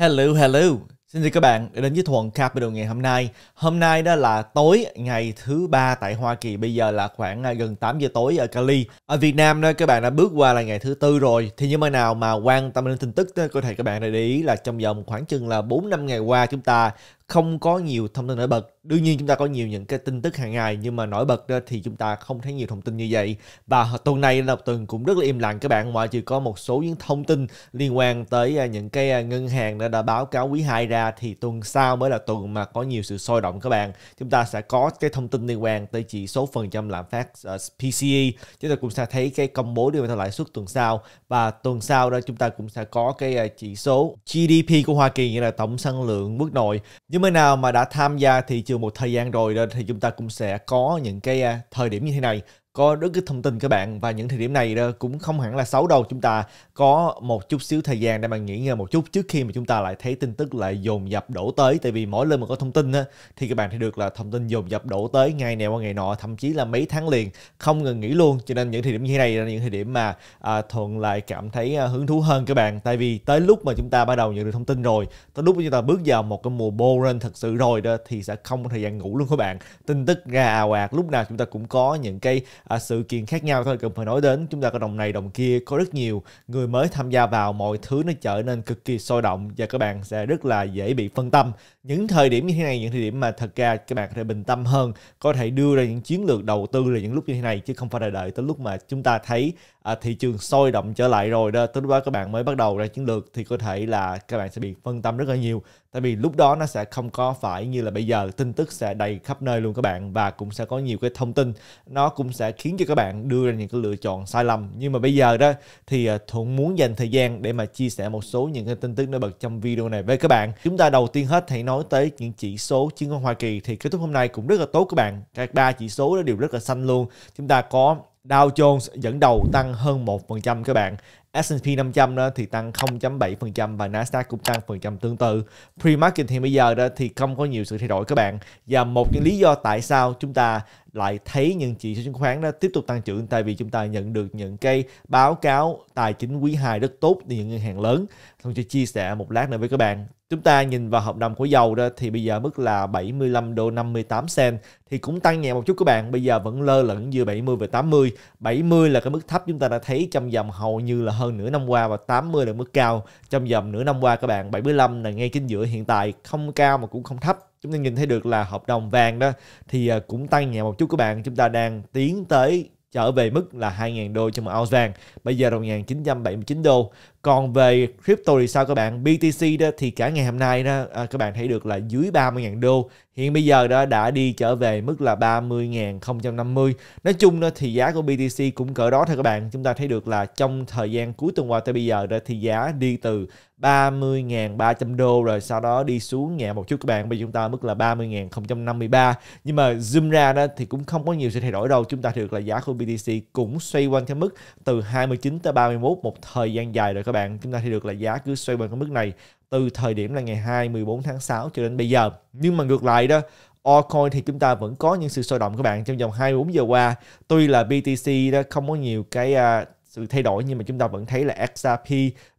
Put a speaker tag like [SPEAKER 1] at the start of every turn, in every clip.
[SPEAKER 1] Hello, hello. Xin chào các bạn đã đến với Thuận Capital ngày hôm nay. Hôm nay đó là tối ngày thứ ba tại Hoa Kỳ, bây giờ là khoảng à, gần 8 giờ tối ở Cali. Ở Việt Nam đó các bạn đã bước qua là ngày thứ tư rồi. Thì những bạn nào mà quan tâm đến tin tức đó, có thể các bạn đã để ý là trong vòng khoảng chừng là 4 năm ngày qua chúng ta không có nhiều thông tin nổi bật đương nhiên chúng ta có nhiều những cái tin tức hàng ngày nhưng mà nổi bật đó thì chúng ta không thấy nhiều thông tin như vậy và tuần này là tuần cũng rất là im lặng các bạn ngoại trừ có một số những thông tin liên quan tới à, những cái à, ngân hàng đã, đã báo cáo quý 2 ra thì tuần sau mới là tuần mà có nhiều sự sôi động các bạn chúng ta sẽ có cái thông tin liên quan tới chỉ số phần trăm lạm phát uh, à, PCE chúng ta cũng sẽ thấy cái công bố điều lãi suất tuần sau và tuần sau đó chúng ta cũng sẽ có cái chỉ số GDP của Hoa Kỳ nghĩa là tổng sản lượng quốc nội nhưng những bên nào mà đã tham gia thị trường một thời gian rồi thì chúng ta cũng sẽ có những cái à, thời điểm như thế này có rất cái thông tin các bạn và những thời điểm này đó cũng không hẳn là xấu đâu chúng ta có một chút xíu thời gian để mà nghỉ ngơi một chút trước khi mà chúng ta lại thấy tin tức lại dồn dập đổ tới tại vì mỗi lần mà có thông tin á, thì các bạn thì được là thông tin dồn dập đổ tới ngày này qua ngày nọ thậm chí là mấy tháng liền không ngừng nghỉ luôn cho nên những thời điểm như thế này là những thời điểm mà à, thuận lại cảm thấy à, hứng thú hơn các bạn tại vì tới lúc mà chúng ta bắt đầu nhận được thông tin rồi tới lúc mà chúng ta bước vào một cái mùa lên thật sự rồi đó thì sẽ không có thời gian ngủ luôn các bạn tin tức ra ào ạt lúc nào chúng ta cũng có những cái À, sự kiện khác nhau thôi cần phải nói đến chúng ta có đồng này đồng kia có rất nhiều người mới tham gia vào mọi thứ nó trở nên cực kỳ sôi động và các bạn sẽ rất là dễ bị phân tâm những thời điểm như thế này những thời điểm mà thật ra các bạn có thể bình tâm hơn có thể đưa ra những chiến lược đầu tư là những lúc như thế này chứ không phải là đợi tới lúc mà chúng ta thấy à, thị trường sôi động trở lại rồi đó tới lúc đó các bạn mới bắt đầu ra chiến lược thì có thể là các bạn sẽ bị phân tâm rất là nhiều tại vì lúc đó nó sẽ không có phải như là bây giờ tin tức sẽ đầy khắp nơi luôn các bạn và cũng sẽ có nhiều cái thông tin nó cũng sẽ khiến cho các bạn đưa ra những cái lựa chọn sai lầm nhưng mà bây giờ đó thì à, thuận muốn dành thời gian để mà chia sẻ một số những cái tin tức nổi bật trong video này với các bạn chúng ta đầu tiên hết hãy nói tới những chỉ số chứng khoán Hoa Kỳ thì kết thúc hôm nay cũng rất là tốt các bạn các ba chỉ số đó đều rất là xanh luôn chúng ta có Dow Jones dẫn đầu tăng hơn 1% các bạn. S&P 500 đó thì tăng 0.7% và Nasdaq cũng tăng phần trăm tương tự. Pre-market thì bây giờ đó thì không có nhiều sự thay đổi các bạn. Và một cái lý do tại sao chúng ta lại thấy những chỉ số chứng khoán đó tiếp tục tăng trưởng tại vì chúng ta nhận được những cái báo cáo tài chính quý 2 rất tốt từ những ngân hàng lớn. Thông sẽ chia sẻ một lát nữa với các bạn. Chúng ta nhìn vào hợp đồng của dầu đó thì bây giờ mức là 75 đô 58 cent thì cũng tăng nhẹ một chút các bạn. Bây giờ vẫn lơ lửng giữa 70 và 80. 70 là cái mức thấp chúng ta đã thấy trong vòng hầu như là hơn nửa năm qua và 80 là mức cao trong vòng nửa năm qua các bạn. 75 là ngay chính giữa hiện tại không cao mà cũng không thấp chúng ta nhìn thấy được là hợp đồng vàng đó thì à, cũng tăng nhẹ một chút các bạn chúng ta đang tiến tới trở về mức là 2.000 đô cho một ounce vàng bây giờ đồng ngàn 979 đô còn về crypto thì sao các bạn? BTC đó thì cả ngày hôm nay đó à, các bạn thấy được là dưới 30.000 đô. Hiện bây giờ đó đã đi trở về mức là 30.050. Nói chung đó thì giá của BTC cũng cỡ đó thôi các bạn. Chúng ta thấy được là trong thời gian cuối tuần qua tới bây giờ đó thì giá đi từ 30.300 đô rồi sau đó đi xuống nhẹ một chút các bạn. Bây giờ chúng ta mức là 30.053. Nhưng mà zoom ra đó thì cũng không có nhiều sự thay đổi đâu. Chúng ta thấy được là giá của BTC cũng xoay quanh cái mức từ 29 tới 31 một thời gian dài rồi các bạn bạn chúng ta thì được là giá cứ xoay quanh cái mức này từ thời điểm là ngày 2 14 tháng 6 cho đến bây giờ. Nhưng mà ngược lại đó, altcoin thì chúng ta vẫn có những sự sôi động các bạn trong vòng 24 giờ qua. Tuy là BTC đó không có nhiều cái uh, sự thay đổi nhưng mà chúng ta vẫn thấy là XRP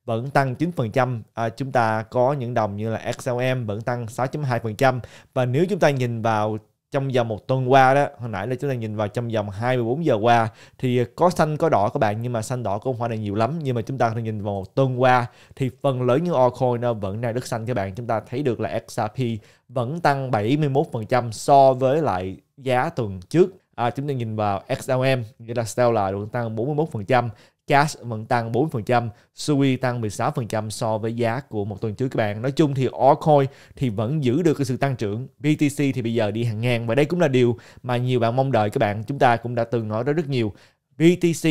[SPEAKER 1] vẫn tăng 9%, à, chúng ta có những đồng như là XLM vẫn tăng 6.2% và nếu chúng ta nhìn vào trong vòng một tuần qua đó hồi nãy là chúng ta nhìn vào trong vòng 24 giờ qua thì có xanh có đỏ các bạn nhưng mà xanh đỏ cũng không phải là nhiều lắm nhưng mà chúng ta nhìn vào một tuần qua thì phần lớn những altcoin nó vẫn đang đứt xanh các bạn chúng ta thấy được là XRP vẫn tăng 71% so với lại giá tuần trước à, chúng ta nhìn vào XLM nghĩa là Stellar được tăng 41% Cash vẫn tăng 4%, Sui tăng 16% so với giá của một tuần trước các bạn. Nói chung thì Orcoin thì vẫn giữ được cái sự tăng trưởng. BTC thì bây giờ đi hàng ngang và đây cũng là điều mà nhiều bạn mong đợi các bạn. Chúng ta cũng đã từng nói đó rất nhiều. BTC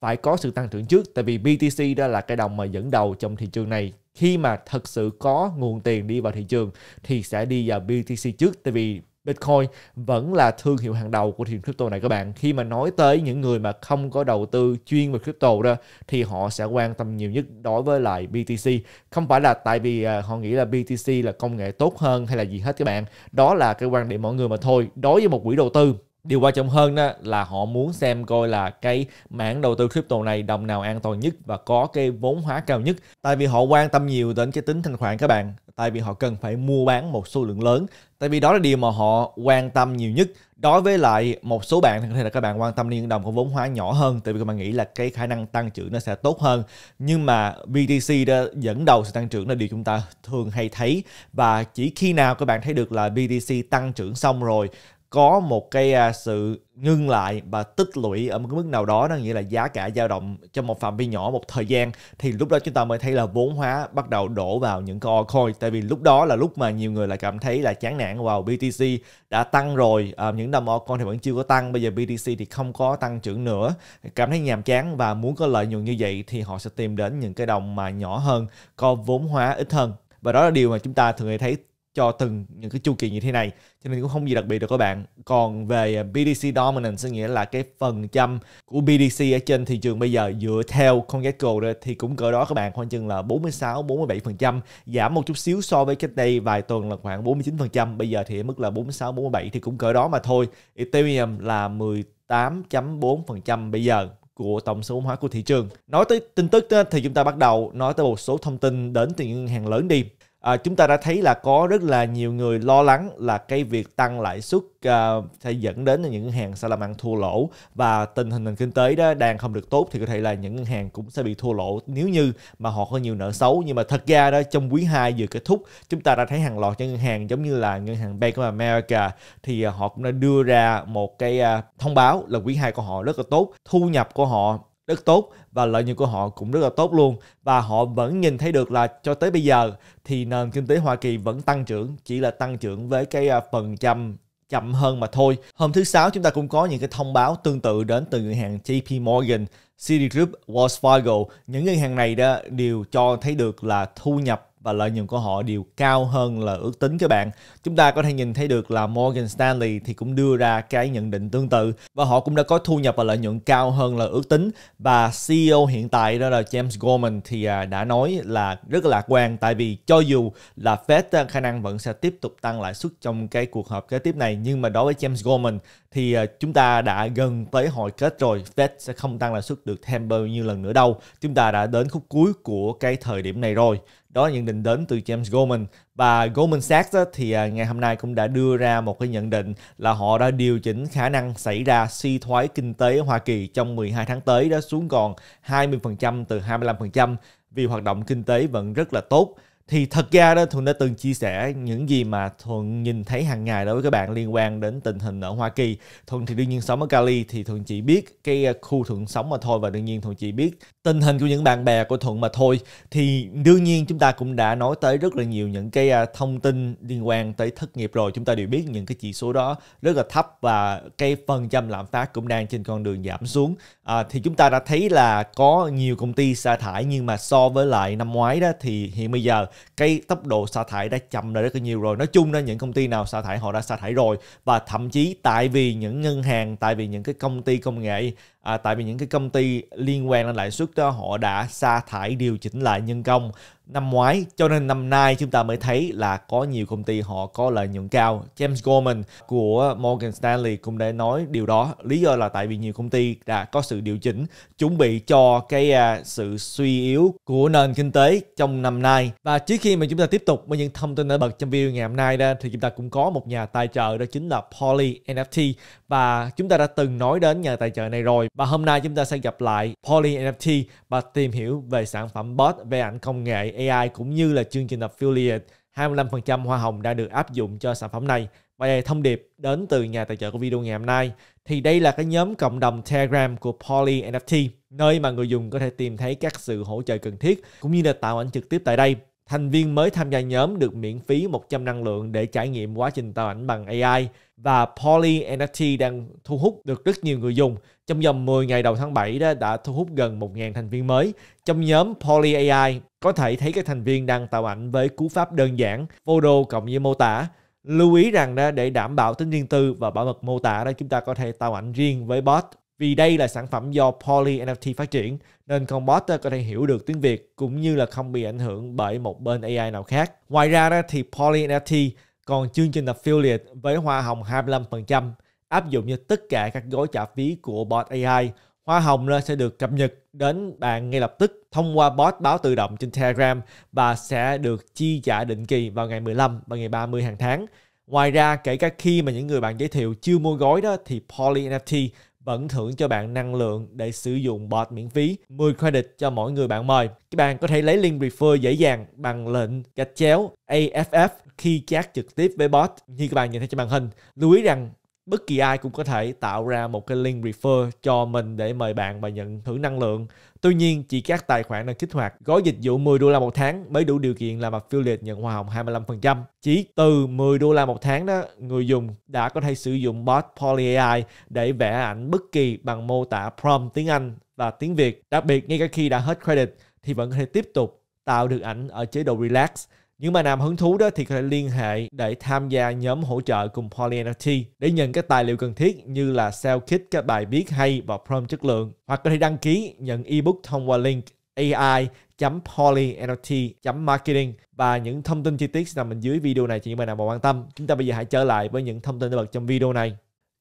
[SPEAKER 1] phải có sự tăng trưởng trước tại vì BTC đó là cái đồng mà dẫn đầu trong thị trường này khi mà thật sự có nguồn tiền đi vào thị trường thì sẽ đi vào BTC trước tại vì Bitcoin vẫn là thương hiệu hàng đầu của thị trường crypto này các bạn. Khi mà nói tới những người mà không có đầu tư chuyên về crypto đó thì họ sẽ quan tâm nhiều nhất đối với lại BTC. Không phải là tại vì à, họ nghĩ là BTC là công nghệ tốt hơn hay là gì hết các bạn. Đó là cái quan điểm mọi người mà thôi. Đối với một quỹ đầu tư điều quan trọng hơn đó là họ muốn xem coi là cái mảng đầu tư crypto này đồng nào an toàn nhất và có cái vốn hóa cao nhất tại vì họ quan tâm nhiều đến cái tính thanh khoản các bạn tại vì họ cần phải mua bán một số lượng lớn tại vì đó là điều mà họ quan tâm nhiều nhất đối với lại một số bạn thì là các bạn quan tâm đến những đồng có vốn hóa nhỏ hơn tại vì các bạn nghĩ là cái khả năng tăng trưởng nó sẽ tốt hơn nhưng mà BTC đó dẫn đầu sự tăng trưởng là điều chúng ta thường hay thấy và chỉ khi nào các bạn thấy được là BTC tăng trưởng xong rồi có một cái à, sự ngưng lại và tích lũy ở một cái mức nào đó nó nghĩa là giá cả dao động trong một phạm vi nhỏ một thời gian thì lúc đó chúng ta mới thấy là vốn hóa bắt đầu đổ vào những cái altcoin tại vì lúc đó là lúc mà nhiều người lại cảm thấy là chán nản vào BTC đã tăng rồi à, những năm altcoin thì vẫn chưa có tăng bây giờ BTC thì không có tăng trưởng nữa cảm thấy nhàm chán và muốn có lợi nhuận như vậy thì họ sẽ tìm đến những cái đồng mà nhỏ hơn có vốn hóa ít hơn và đó là điều mà chúng ta thường thấy cho từng những cái chu kỳ như thế này cho nên cũng không gì đặc biệt được các bạn còn về BDC dominance nghĩa là cái phần trăm của BDC ở trên thị trường bây giờ dựa theo con CoinGecko thì cũng cỡ đó các bạn khoảng chừng là 46 47 phần trăm giảm một chút xíu so với cách đây vài tuần là khoảng 49 phần trăm bây giờ thì ở mức là 46 47 thì cũng cỡ đó mà thôi Ethereum là 18.4% bây giờ của tổng số vốn hóa của thị trường. Nói tới tin tức thì chúng ta bắt đầu nói tới một số thông tin đến từ những ngân hàng lớn đi à, chúng ta đã thấy là có rất là nhiều người lo lắng là cái việc tăng lãi suất à, sẽ dẫn đến những hàng sẽ làm ăn thua lỗ và tình hình nền kinh tế đó đang không được tốt thì có thể là những ngân hàng cũng sẽ bị thua lỗ nếu như mà họ có nhiều nợ xấu nhưng mà thật ra đó trong quý 2 vừa kết thúc chúng ta đã thấy hàng loạt những ngân hàng giống như là ngân hàng Bank of America thì họ cũng đã đưa ra một cái à, thông báo là quý 2 của họ rất là tốt thu nhập của họ rất tốt và lợi nhuận của họ cũng rất là tốt luôn và họ vẫn nhìn thấy được là cho tới bây giờ thì nền kinh tế Hoa Kỳ vẫn tăng trưởng chỉ là tăng trưởng với cái à, phần trăm chậm hơn mà thôi. Hôm thứ Sáu chúng ta cũng có những cái thông báo tương tự đến từ ngân hàng JP Morgan, Citigroup, Wells Fargo. Những ngân hàng này đó đều cho thấy được là thu nhập và lợi nhuận của họ đều cao hơn là ước tính các bạn. Chúng ta có thể nhìn thấy được là Morgan Stanley thì cũng đưa ra cái nhận định tương tự và họ cũng đã có thu nhập và lợi nhuận cao hơn là ước tính và CEO hiện tại đó là James Gorman thì à, đã nói là rất là lạc quan tại vì cho dù là Fed à, khả năng vẫn sẽ tiếp tục tăng lãi suất trong cái cuộc họp kế tiếp này nhưng mà đối với James Gorman thì à, chúng ta đã gần tới hồi kết rồi Fed sẽ không tăng lãi suất được thêm bao nhiêu lần nữa đâu chúng ta đã đến khúc cuối của cái thời điểm này rồi đó là nhận định đến từ James Goldman và Goldman Sachs thì à, ngày hôm nay cũng đã đưa ra một cái nhận định là họ đã điều chỉnh khả năng xảy ra suy thoái kinh tế Hoa Kỳ trong 12 tháng tới đó xuống còn 20% từ 25% vì hoạt động kinh tế vẫn rất là tốt thì thật ra đó thuận đã từng chia sẻ những gì mà thuận nhìn thấy hàng ngày đối với các bạn liên quan đến tình hình ở hoa kỳ thuận thì đương nhiên sống ở cali thì thuận chỉ biết cái à, khu thuận sống mà thôi và đương nhiên thuận chỉ biết tình hình của những bạn bè của thuận mà thôi thì đương nhiên chúng ta cũng đã nói tới rất là nhiều những cái à, thông tin liên quan tới thất nghiệp rồi chúng ta đều biết những cái chỉ số đó rất là thấp và cái phần trăm lạm phát cũng đang trên con đường giảm xuống à, thì chúng ta đã thấy là có nhiều công ty sa thải nhưng mà so với lại năm ngoái đó thì hiện bây giờ cái tốc độ sa thải đã chậm lại rất là nhiều rồi nói chung là những công ty nào sa thải họ đã sa thải rồi và thậm chí tại vì những ngân hàng tại vì những cái công ty công nghệ à, tại vì những cái công ty liên quan đến lãi suất đó họ đã sa thải điều chỉnh lại nhân công năm ngoái cho nên năm nay chúng ta mới thấy là có nhiều công ty họ có lợi nhuận cao James Gorman của Morgan Stanley cũng đã nói điều đó lý do là tại vì nhiều công ty đã có sự điều chỉnh chuẩn bị cho cái à, sự suy yếu của nền kinh tế trong năm nay và trước khi mà chúng ta tiếp tục với những thông tin nổi bật trong video ngày hôm nay đó thì chúng ta cũng có một nhà tài trợ đó chính là Poly NFT và chúng ta đã từng nói đến nhà tài trợ này rồi và hôm nay chúng ta sẽ gặp lại Poly NFT và tìm hiểu về sản phẩm bot, về ảnh công nghệ AI cũng như là chương trình affiliate 25% hoa hồng đã được áp dụng cho sản phẩm này. Và đây là thông điệp đến từ nhà tài trợ của video ngày hôm nay. Thì đây là cái nhóm cộng đồng Telegram của Poly NFT, nơi mà người dùng có thể tìm thấy các sự hỗ trợ cần thiết cũng như là tạo ảnh trực tiếp tại đây. Thành viên mới tham gia nhóm được miễn phí 100 năng lượng để trải nghiệm quá trình tạo ảnh bằng AI và Poly NFT đang thu hút được rất nhiều người dùng trong vòng 10 ngày đầu tháng 7 đó đã thu hút gần 1.000 thành viên mới. Trong nhóm Poly AI có thể thấy các thành viên đang tạo ảnh với cú pháp đơn giản, photo cộng với mô tả. Lưu ý rằng đó, để đảm bảo tính riêng tư và bảo mật mô tả đó chúng ta có thể tạo ảnh riêng với bot. Vì đây là sản phẩm do Poly NFT phát triển nên con bot có thể hiểu được tiếng Việt cũng như là không bị ảnh hưởng bởi một bên AI nào khác. Ngoài ra đó thì Poly NFT còn chương trình affiliate với hoa hồng 25% áp dụng cho tất cả các gói trả phí của bot AI. Hoa hồng sẽ được cập nhật đến bạn ngay lập tức thông qua bot báo tự động trên Telegram và sẽ được chi trả định kỳ vào ngày 15 và ngày 30 hàng tháng. Ngoài ra, kể cả khi mà những người bạn giới thiệu chưa mua gói đó thì Poly NFT vẫn thưởng cho bạn năng lượng để sử dụng bot miễn phí 10 credit cho mỗi người bạn mời. Các bạn có thể lấy link refer dễ dàng bằng lệnh gạch chéo AFF khi chat trực tiếp với bot như các bạn nhìn thấy trên màn hình. Lưu ý rằng bất kỳ ai cũng có thể tạo ra một cái link refer cho mình để mời bạn và nhận thưởng năng lượng. Tuy nhiên, chỉ các tài khoản được kích hoạt gói dịch vụ 10 đô la một tháng mới đủ điều kiện làm affiliate nhận hoa hồng 25%. Chỉ từ 10 đô la một tháng đó, người dùng đã có thể sử dụng bot poly AI để vẽ ảnh bất kỳ bằng mô tả prompt tiếng Anh và tiếng Việt. Đặc biệt, ngay cả khi đã hết credit thì vẫn có thể tiếp tục tạo được ảnh ở chế độ relax những bạn nào hứng thú đó thì có thể liên hệ để tham gia nhóm hỗ trợ cùng PolyNFT để nhận các tài liệu cần thiết như là sale kit các bài viết hay và prompt chất lượng. Hoặc có thể đăng ký nhận ebook thông qua link ai.polynft.marketing và những thông tin chi tiết nằm bên dưới video này cho những bạn nào mà quan tâm. Chúng ta bây giờ hãy trở lại với những thông tin nổi bật trong video này.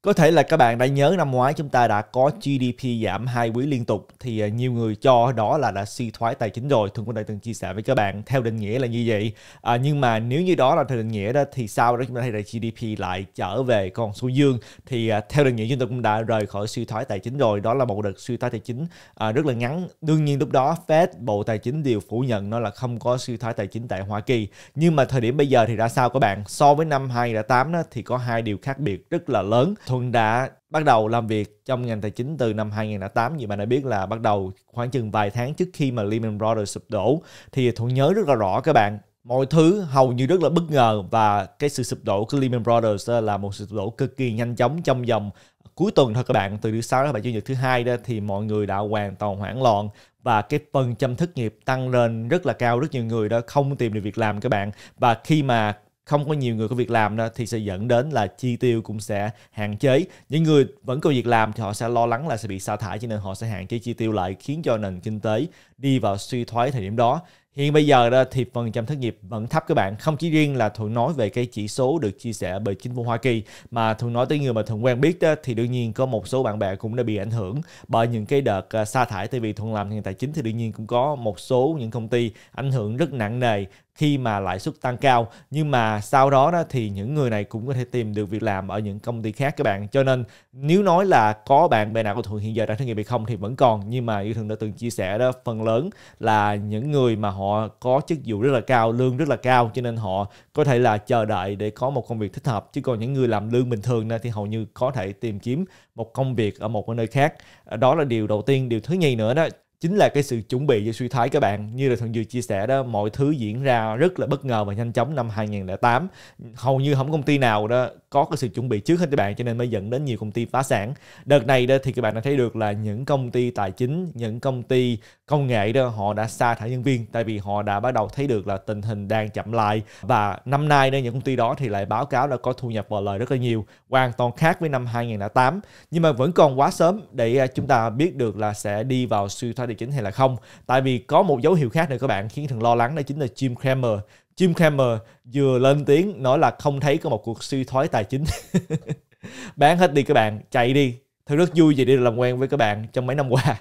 [SPEAKER 1] Có thể là các bạn đã nhớ năm ngoái chúng ta đã có GDP giảm hai quý liên tục thì à, nhiều người cho đó là đã suy thoái tài chính rồi. Thường cũng đã từng chia sẻ với các bạn theo định nghĩa là như vậy. À, nhưng mà nếu như đó là theo định nghĩa đó thì sau đó chúng ta thấy là GDP lại trở về con số dương thì à, theo định nghĩa chúng ta cũng đã rời khỏi suy thoái tài chính rồi. Đó là một đợt suy thoái tài chính à, rất là ngắn. Đương nhiên lúc đó Fed, Bộ Tài chính đều phủ nhận nó là không có suy thoái tài chính tại Hoa Kỳ. Nhưng mà thời điểm bây giờ thì ra sao các bạn? So với năm 2008 đó thì có hai điều khác biệt rất là lớn. Thuận Thuận đã bắt đầu làm việc trong ngành tài chính từ năm 2008 như bạn đã biết là bắt đầu khoảng chừng vài tháng trước khi mà Lehman Brothers sụp đổ thì Thuận nhớ rất là rõ các bạn mọi thứ hầu như rất là bất ngờ và cái sự sụp đổ của Lehman Brothers ờ, là một sự sụp đổ cực kỳ nhanh chóng trong vòng ờ, cuối tuần thôi các bạn từ thứ sáu đến bảy chủ nhật thứ hai đó thì mọi người đã hoàn toàn hoảng loạn và cái phần trăm thất nghiệp tăng lên rất là cao rất nhiều người đã không tìm được việc làm các bạn và khi mà không có nhiều người có việc làm đó thì sẽ dẫn đến là chi tiêu cũng sẽ hạn chế những người vẫn có việc làm thì họ sẽ lo lắng là sẽ bị sa thải cho nên họ sẽ hạn chế chi tiêu lại khiến cho nền kinh tế đi vào suy thoái thời điểm đó hiện bây giờ đó thì phần trăm thất nghiệp vẫn thấp các bạn không chỉ riêng là thuận nói về cái chỉ số được chia sẻ bởi chính phủ hoa kỳ mà thuận nói tới người mà thuận quen biết đó thì đương nhiên có một số bạn bè cũng đã bị ảnh hưởng bởi những cái đợt ờ, sa thải tại vì thuận làm ngành tài chính thì đương nhiên cũng có một số những công ty ảnh hưởng rất nặng nề khi mà lãi suất tăng cao nhưng mà sau đó đó thì những người này cũng có thể tìm được việc làm ở những công ty khác các bạn cho nên nếu nói là có bạn bè nào của thường hiện giờ đang thất nghiệp hay không thì vẫn còn nhưng mà như thường đã từng chia sẻ đó phần lớn là những người mà họ có chức vụ rất là cao lương rất là cao cho nên họ có thể là chờ đợi để có một công việc thích hợp chứ còn những người làm lương bình thường thì hầu như có thể tìm kiếm một công việc ở một nơi khác đó là điều đầu tiên điều thứ nhì nữa đó chính là cái sự chuẩn bị và suy thoái các bạn như là thằng vừa chia sẻ đó mọi thứ diễn ra rất là bất ngờ và nhanh chóng năm 2008 hầu như không công ty nào đó có cái sự chuẩn bị trước hết các bạn cho nên mới dẫn đến nhiều công ty phá sản đợt này đó thì các bạn đã thấy được là những công ty tài chính những công ty công nghệ đó họ đã sa thải nhân viên tại vì họ đã bắt đầu thấy được là tình hình đang chậm lại và năm nay đó những công ty đó thì lại báo cáo là có thu nhập và lời rất là nhiều hoàn toàn khác với năm 2008 nhưng mà vẫn còn quá sớm để à, chúng ta biết được là sẽ đi vào suy thoái tài chính hay là không tại vì có một dấu hiệu khác nữa các bạn khiến thường lo lắng đó chính là Jim Cramer Jim Cramer vừa lên tiếng nói là không thấy có một cuộc suy thoái tài chính. Bán hết đi các bạn, chạy đi. Thật rất vui vì đi làm quen với các bạn trong mấy năm qua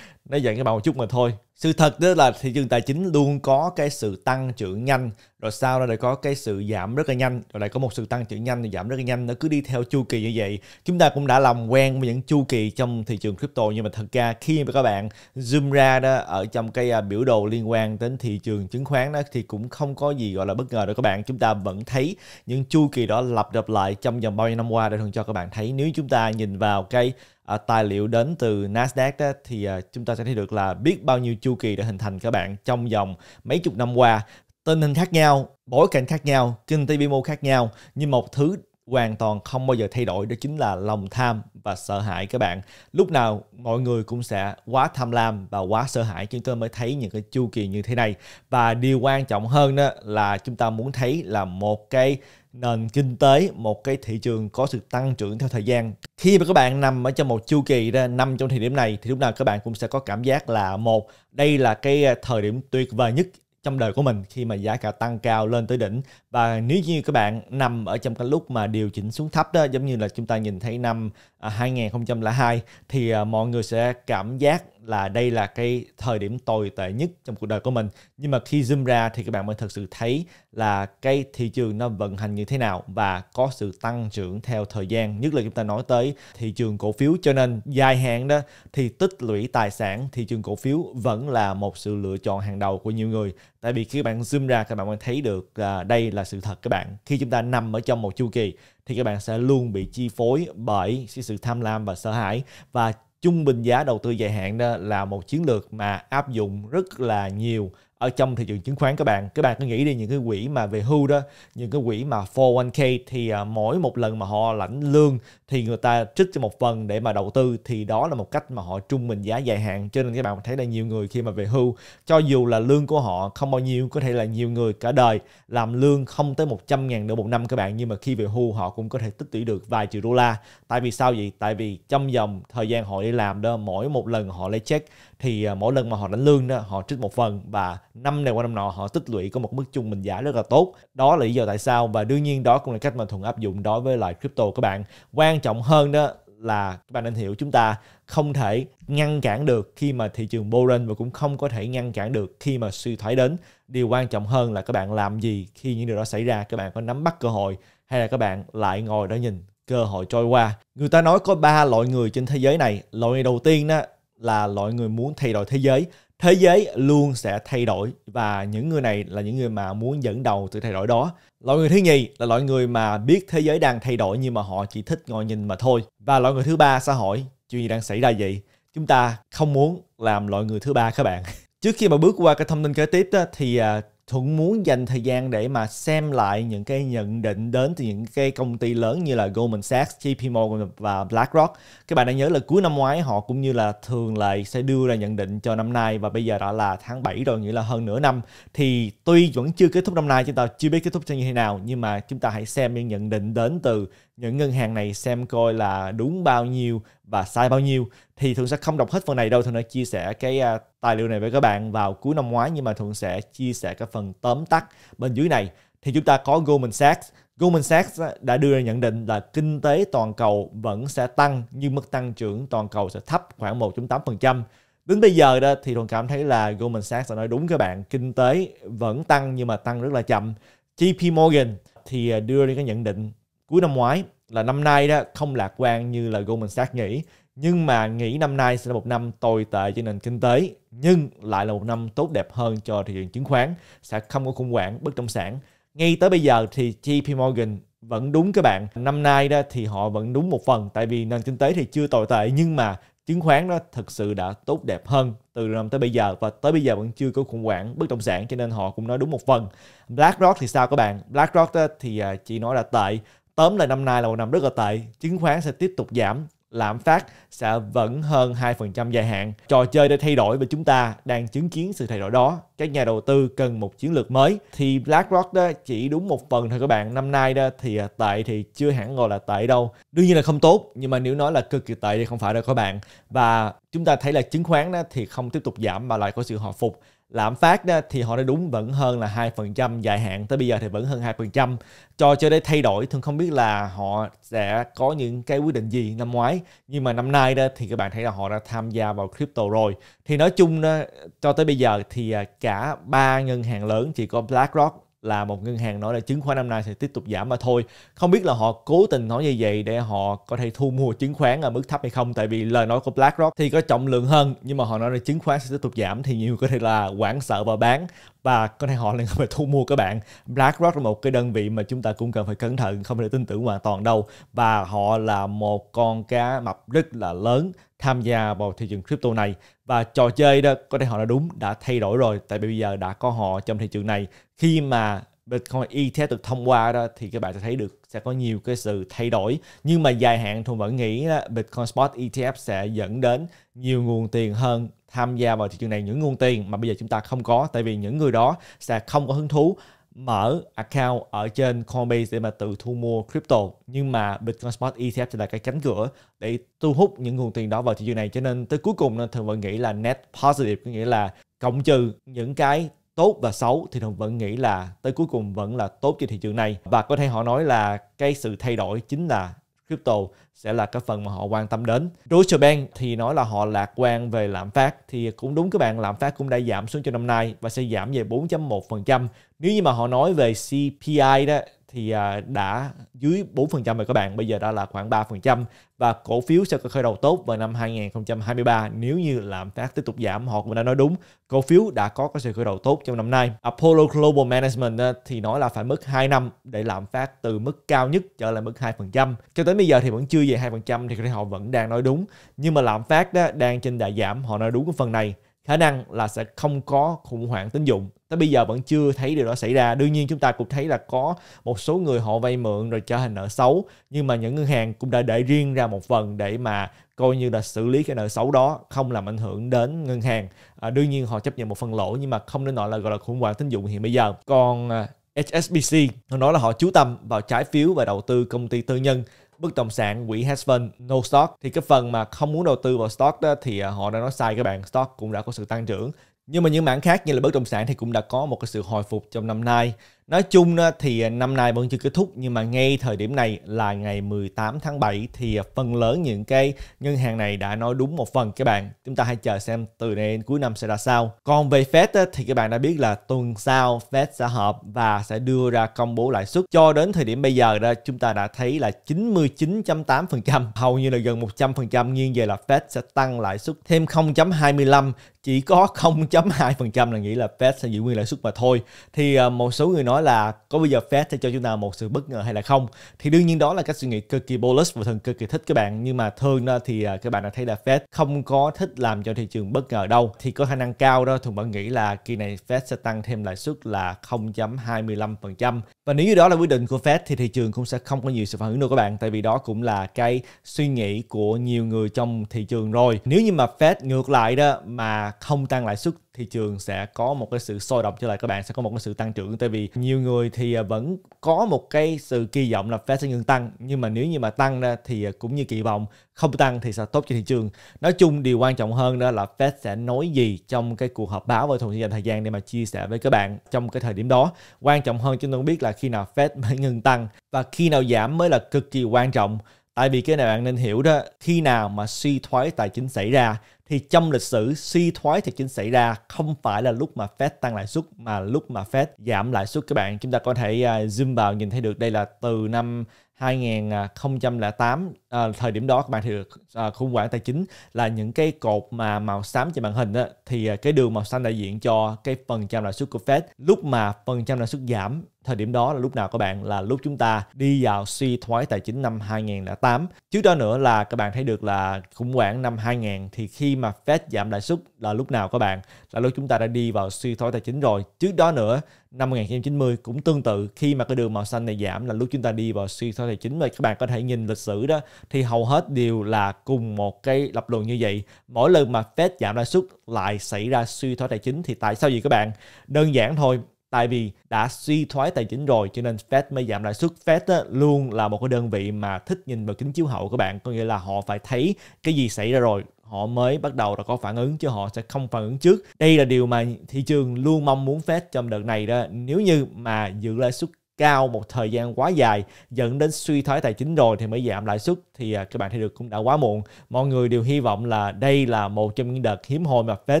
[SPEAKER 1] nó dạng cái bằng một chút mà thôi sự thật đó là thị trường tài chính luôn có cái sự tăng trưởng nhanh rồi sau đó lại có cái sự giảm rất là nhanh rồi lại có một sự tăng trưởng nhanh rồi giảm rất là nhanh nó cứ đi theo chu kỳ như vậy chúng ta cũng đã làm quen với những chu kỳ trong thị trường crypto nhưng mà thật ra khi mà các bạn zoom ra đó ở trong cái à, biểu đồ liên quan đến thị trường chứng khoán đó thì cũng không có gì gọi là bất ngờ đâu các bạn chúng ta vẫn thấy những chu kỳ đó lặp lặp lại trong vòng bao nhiêu năm qua để thường cho các bạn thấy nếu chúng ta nhìn vào cái à, tài liệu đến từ Nasdaq đó, thì à, chúng ta sẽ thấy được là biết bao nhiêu chu kỳ đã hình thành các bạn trong vòng mấy chục năm qua tình hình khác nhau bối cảnh khác nhau kinh tế vĩ mô khác nhau nhưng một thứ hoàn toàn không bao giờ thay đổi đó chính là lòng tham và sợ hãi các bạn lúc nào mọi người cũng sẽ quá tham lam và quá sợ hãi chúng tôi mới thấy những cái chu kỳ như thế này và điều quan trọng hơn đó là chúng ta muốn thấy là một cái nền kinh tế một cái thị trường có sự tăng trưởng theo thời gian khi mà các bạn nằm ở trong một chu kỳ ra nằm trong thời điểm này thì lúc nào các bạn cũng sẽ có cảm giác là một đây là cái à, thời điểm tuyệt vời nhất trong đời của mình khi mà giá cả tăng cao lên tới đỉnh và nếu như các bạn nằm ở trong cái lúc mà điều chỉnh xuống thấp đó giống như là chúng ta nhìn thấy năm 2002 à, thì à, mọi người sẽ cảm giác là đây là cái thời điểm tồi tệ nhất trong cuộc đời của mình nhưng mà khi zoom ra thì các bạn mới thực sự thấy là cái thị trường nó vận hành như thế nào và có sự tăng trưởng theo thời gian nhất là chúng ta nói tới thị trường cổ phiếu cho nên dài hạn đó thì tích lũy tài sản thị trường cổ phiếu vẫn là một sự lựa chọn hàng đầu của nhiều người tại vì khi các bạn zoom ra các bạn mới thấy được à, đây là sự thật các bạn khi chúng ta nằm ở trong một chu kỳ thì các bạn sẽ luôn bị chi phối bởi sự tham lam và sợ hãi và trung bình giá đầu tư dài hạn đó là một chiến lược mà áp dụng rất là nhiều ở trong thị trường chứng khoán các bạn các bạn cứ nghĩ đi những cái quỹ mà về hưu đó những cái quỹ mà 401k thì à, mỗi một lần mà họ lãnh lương thì người ta trích cho một phần để mà đầu tư thì đó là một cách mà họ trung bình giá dài hạn cho nên các bạn thấy là nhiều người khi mà về hưu cho dù là lương của họ không bao nhiêu có thể là nhiều người cả đời làm lương không tới 100 ngàn nữa một năm các bạn nhưng mà khi về hưu họ cũng có thể tích lũy được vài triệu đô la tại vì sao vậy tại vì trong vòng thời gian họ đi làm đó mỗi một lần họ lấy check thì à, mỗi lần mà họ lãnh lương đó họ trích một phần và năm này qua năm nọ họ tích lũy có một mức trung bình giá rất là tốt đó là lý do tại sao và đương nhiên đó cũng là cách mà thuận áp dụng đối với lại crypto các bạn quan trọng hơn đó là các bạn nên hiểu chúng ta không thể ngăn cản được khi mà thị trường boring và cũng không có thể ngăn cản được khi mà suy thoái đến điều quan trọng hơn là các bạn làm gì khi những điều đó xảy ra các bạn có nắm bắt cơ hội hay là các bạn lại ngồi đó nhìn cơ hội trôi qua người ta nói có ba loại người trên thế giới này loại đầu tiên đó là loại người muốn thay đổi thế giới thế giới luôn sẽ thay đổi và những người này là những người mà muốn dẫn đầu sự thay đổi đó loại người thứ nhì là loại người mà biết thế giới đang thay đổi nhưng mà họ chỉ thích ngồi nhìn mà thôi và loại người thứ ba xã hội chuyện gì đang xảy ra vậy chúng ta không muốn làm loại người thứ ba các bạn trước khi mà bước qua cái thông tin kế tiếp đó, thì à, Thuận muốn dành thời gian để mà xem lại những cái nhận định đến từ những cái công ty lớn như là Goldman Sachs, JP Morgan và BlackRock. Các bạn đã nhớ là cuối năm ngoái họ cũng như là thường lại sẽ đưa ra nhận định cho năm nay và bây giờ đã là tháng 7 rồi, nghĩa là hơn nửa năm. Thì tuy vẫn chưa kết thúc năm nay, chúng ta chưa biết kết thúc cho như thế nào, nhưng mà chúng ta hãy xem những nhận định đến từ những ngân hàng này xem coi là đúng bao nhiêu và sai bao nhiêu thì thường sẽ không đọc hết phần này đâu thường đã chia sẻ cái à, tài liệu này với các bạn vào cuối năm ngoái nhưng mà thường sẽ chia sẻ cái phần tóm tắt bên dưới này thì chúng ta có Goldman Sachs Goldman Sachs à, đã đưa ra nhận định là kinh tế toàn cầu vẫn sẽ tăng nhưng mức tăng trưởng toàn cầu sẽ thấp khoảng 1.8%. Đến bây giờ đó thì Thuận cảm thấy là Goldman Sachs đã nói đúng các bạn, kinh tế vẫn tăng nhưng mà tăng rất là chậm. JP Morgan thì à, đưa ra cái nhận định cuối năm ngoái là năm nay đó không lạc quan như là Goldman Sachs nghĩ nhưng mà nghĩ năm nay sẽ là một năm tồi tệ cho nền kinh tế nhưng lại là một năm tốt đẹp hơn cho thị trường chứng khoán sẽ không có khủng hoảng bất động sản ngay tới bây giờ thì JP Morgan vẫn đúng các bạn năm nay đó thì họ vẫn đúng một phần tại vì nền kinh tế thì chưa tồi tệ nhưng mà chứng khoán đó thực sự đã tốt đẹp hơn từ năm tới bây giờ và tới bây giờ vẫn chưa có khủng hoảng bất động sản cho nên họ cũng nói đúng một phần BlackRock thì sao các bạn BlackRock thì à, chỉ nói là tệ Tóm lại năm nay là một năm rất là tệ, chứng khoán sẽ tiếp tục giảm, lạm phát sẽ vẫn hơn 2% dài hạn. Trò chơi đã thay đổi và chúng ta đang chứng kiến sự thay đổi đó. Các nhà đầu tư cần một chiến lược mới. Thì BlackRock đó chỉ đúng một phần thôi các bạn. Năm nay đó thì à, tệ thì chưa hẳn gọi là tệ đâu. Đương nhiên là không tốt, nhưng mà nếu nói là cực kỳ tệ thì không phải đâu các bạn. Và chúng ta thấy là chứng khoán đó thì không tiếp tục giảm mà lại có sự hồi phục lạm phát đó, thì họ đã đúng vẫn hơn là 2% dài hạn tới bây giờ thì vẫn hơn 2% cho cho đây thay đổi thường không biết là họ sẽ có những cái quyết định gì năm ngoái nhưng mà năm nay đó thì các bạn thấy là họ đã tham gia vào crypto rồi thì nói chung đó, cho tới bây giờ thì à, cả ba ngân hàng lớn chỉ có BlackRock là một ngân hàng nói là chứng khoán năm nay sẽ tiếp tục giảm mà thôi không biết là họ cố tình nói như vậy để họ có thể thu mua chứng khoán ở mức thấp hay không tại vì lời nói của BlackRock thì có trọng lượng hơn nhưng mà họ nói là chứng khoán sẽ tiếp tục giảm thì nhiều có thể là quảng sợ và bán và có thể họ lại phải thu mua các bạn BlackRock là một cái đơn vị mà chúng ta cũng cần phải cẩn thận không thể tin tưởng hoàn toàn đâu và họ là một con cá mập rất là lớn tham gia vào thị trường crypto này và trò chơi đó có thể họ đã đúng đã thay đổi rồi tại vì bây giờ đã có họ trong thị trường này khi mà Bitcoin ETH được thông qua đó thì các bạn sẽ thấy được sẽ có nhiều cái sự thay đổi nhưng mà dài hạn tôi vẫn nghĩ là Bitcoin Spot ETF sẽ dẫn đến nhiều nguồn tiền hơn tham gia vào thị trường này những nguồn tiền mà bây giờ chúng ta không có tại vì những người đó sẽ không có hứng thú mở account ở trên Coinbase để mà tự thu mua crypto nhưng mà Bitcoin Spot ETF thì là cái cánh cửa để thu hút những nguồn tiền đó vào thị trường này cho nên tới cuối cùng thường vẫn nghĩ là net positive có nghĩa là cộng trừ những cái tốt và xấu thì thường vẫn nghĩ là tới cuối cùng vẫn là tốt cho thị trường này và có thể họ nói là cái sự thay đổi chính là crypto sẽ là cái phần mà họ quan tâm đến. Deutsche Bank thì nói là họ lạc quan về lạm phát thì cũng đúng các bạn, lạm phát cũng đã giảm xuống cho năm nay và sẽ giảm về 4.1%. Nếu như mà họ nói về CPI đó thì à, đã dưới 4% rồi các bạn, bây giờ đã là khoảng 3% và cổ phiếu sẽ có khởi đầu tốt vào năm 2023 nếu như lạm phát tiếp tục giảm, họ cũng đã nói đúng, cổ phiếu đã có có sự khởi đầu tốt trong năm nay. Apollo Global Management ờ, thì nói là phải mất 2 năm để lạm phát từ mức cao nhất trở lại mức 2%. Cho tới bây giờ thì vẫn chưa về 2% thì họ vẫn đang nói đúng, nhưng mà lạm phát đó ờ, đang trên đà giảm, họ nói đúng cái phần này khả năng là sẽ không có khủng hoảng tín dụng tới bây giờ vẫn chưa thấy điều đó xảy ra đương nhiên chúng ta cũng thấy là có một số người họ vay mượn rồi trở thành nợ xấu nhưng mà những ngân hàng cũng đã để riêng ra một phần để mà coi như là xử lý cái nợ xấu đó không làm ảnh hưởng đến ngân hàng à, đương nhiên họ chấp nhận một phần lỗ nhưng mà không nên nói là gọi là khủng hoảng tín dụng hiện bây giờ còn à, HSBC nó nói là họ chú tâm vào trái phiếu và đầu tư công ty tư nhân bất động sản quỹ hedge fund No Stock thì cái phần mà không muốn đầu tư vào stock đó thì à, họ đã nói sai các bạn stock cũng đã có sự tăng trưởng nhưng mà những mảng khác như là bất động sản thì cũng đã có một cái sự hồi phục trong năm nay Nói chung thì à, năm nay vẫn chưa kết thúc nhưng mà ngay thời điểm này là ngày 18 tháng 7 thì à, phần lớn những cái ngân hàng này đã nói đúng một phần các bạn. Chúng ta hãy chờ xem từ nay đến cuối năm sẽ ra sao. Còn về Fed thì các bạn đã biết là tuần sau Fed sẽ họp và sẽ đưa ra công bố lãi suất. Cho đến thời điểm bây giờ đó chúng ta đã thấy là 99.8% hầu như là gần 100% nghiêng về là Fed sẽ tăng lãi suất thêm 0.25 chỉ có 0.2% là nghĩ là Fed sẽ giữ nguyên lãi suất mà thôi. Thì à, một số người nói hỏi là có bây giờ Fed sẽ cho chúng ta một sự bất ngờ hay là không thì đương nhiên đó là cách suy nghĩ cực kỳ bullish và thường cực kỳ thích các bạn nhưng mà thường thì à, các bạn đã thấy là Fed không có thích làm cho thị trường bất ngờ đâu thì có khả năng cao đó thường bạn nghĩ là kỳ này Fed sẽ tăng thêm lãi suất là 0.25% và nếu như đó là quyết định của Fed thì thị trường cũng sẽ không có nhiều sự phản ứng đâu các bạn tại vì đó cũng là cái suy nghĩ của nhiều người trong thị trường rồi nếu như mà Fed ngược lại đó mà không tăng lãi suất thị trường sẽ có một cái sự sôi động trở lại các bạn sẽ có một cái sự tăng trưởng tại vì nhiều người thì à, vẫn có một cái sự kỳ vọng là Fed sẽ ngừng tăng nhưng mà nếu như mà tăng ra thì à, cũng như kỳ vọng không tăng thì sẽ tốt cho thị trường nói chung điều quan trọng hơn đó là Fed sẽ nói gì trong cái cuộc họp báo và thường dành thời gian để mà chia sẻ với các bạn trong cái thời điểm đó quan trọng hơn chúng tôi biết là khi nào Fed mới ngừng tăng và khi nào giảm mới là cực kỳ quan trọng Tại vì cái này bạn nên hiểu đó, khi nào mà suy thoái tài chính xảy ra thì trong lịch sử suy thoái tài chính xảy ra không phải là lúc mà Fed tăng lãi suất mà lúc mà Fed giảm lãi suất các bạn. Chúng ta có thể à, zoom vào nhìn thấy được đây là từ năm 2008 à, thời điểm đó các bạn thì à, khủng hoảng tài chính là những cái cột mà màu xám trên màn hình đó, thì à, cái đường màu xanh đại diện cho cái phần trăm lãi suất của Fed lúc mà phần trăm lãi suất giảm thời điểm đó là lúc nào các bạn là lúc chúng ta đi vào suy thoái tài chính năm 2008 trước đó nữa là các bạn thấy được là khủng hoảng năm 2000 thì khi mà Fed giảm lãi suất là lúc nào các bạn là lúc chúng ta đã đi vào suy thoái tài chính rồi trước đó nữa năm 1990 cũng tương tự khi mà cái đường màu xanh này giảm là lúc chúng ta đi vào suy thoái tài chính và các bạn có thể nhìn lịch sử đó thì hầu hết đều là cùng một cái lập luận như vậy mỗi lần mà Fed giảm lãi suất lại xảy ra suy thoái tài chính thì tại sao vậy các bạn đơn giản thôi tại vì đã suy thoái tài chính rồi cho nên Fed mới giảm lãi suất. Fed á, luôn là một cái đơn vị mà thích nhìn vào kính chiếu hậu các bạn, có nghĩa là họ phải thấy cái gì xảy ra rồi họ mới bắt đầu là có phản ứng chứ họ sẽ không phản ứng trước. Đây là điều mà thị trường luôn mong muốn Fed trong đợt này đó. Nếu như mà giữ lãi suất cao một thời gian quá dài dẫn đến suy thoái tài chính rồi thì mới giảm lãi suất thì à, các bạn thấy được cũng đã quá muộn. Mọi người đều hy vọng là đây là một trong những đợt hiếm hoi mà Fed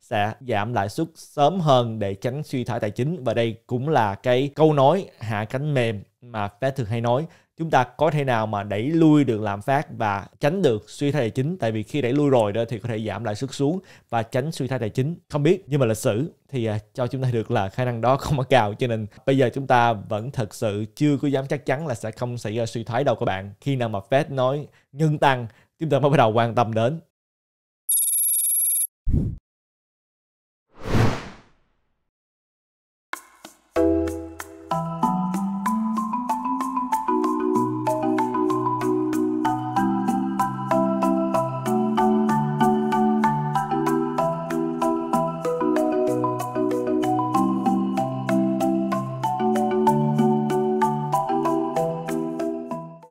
[SPEAKER 1] sẽ giảm lãi suất sớm hơn để tránh suy thoái tài chính và đây cũng là cái câu nói hạ cánh mềm mà Fed thường hay nói chúng ta có thể nào mà đẩy lui được lạm phát và tránh được suy thoái tài chính tại vì khi đẩy lui rồi đó thì có thể giảm lãi suất xuống và tránh suy thoái tài chính không biết nhưng mà lịch sử thì à, cho chúng ta được là khả năng đó không có cao cho nên bây giờ chúng ta vẫn thật sự chưa có dám chắc chắn là sẽ không xảy ra suy thoái đâu các bạn khi nào mà Fed nói ngưng tăng chúng ta mới bắt đầu quan tâm đến